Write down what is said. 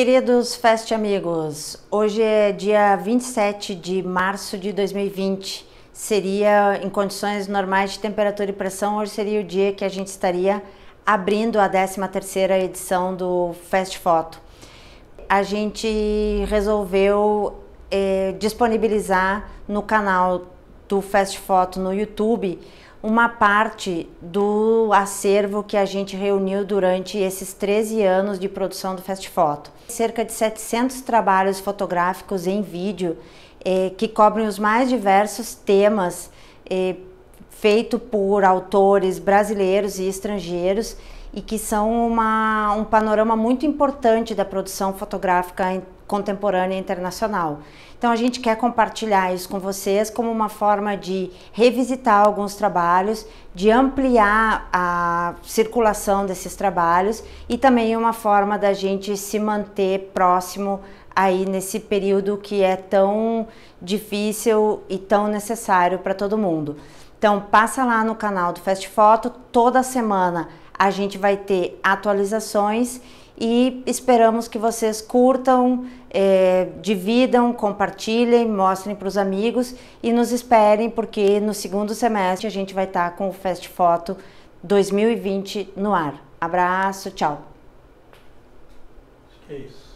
Queridos Fast amigos, hoje é dia 27 de março de 2020. Seria em condições normais de temperatura e pressão, hoje seria o dia que a gente estaria abrindo a 13ª edição do Fast Foto. A gente resolveu eh, disponibilizar no canal do Fast Foto no YouTube uma parte do acervo que a gente reuniu durante esses 13 anos de produção do Fast Photo. Cerca de 700 trabalhos fotográficos em vídeo eh, que cobrem os mais diversos temas, eh, feito por autores brasileiros e estrangeiros e que são uma, um panorama muito importante da produção fotográfica contemporânea internacional. Então a gente quer compartilhar isso com vocês como uma forma de revisitar alguns trabalhos, de ampliar a circulação desses trabalhos e também uma forma da gente se manter próximo aí nesse período que é tão difícil e tão necessário para todo mundo. Então passa lá no canal do Fast Foto toda semana a gente vai ter atualizações e esperamos que vocês curtam, é, dividam, compartilhem, mostrem para os amigos e nos esperem, porque no segundo semestre a gente vai estar tá com o Fast Foto 2020 no ar. Abraço, tchau. que é isso.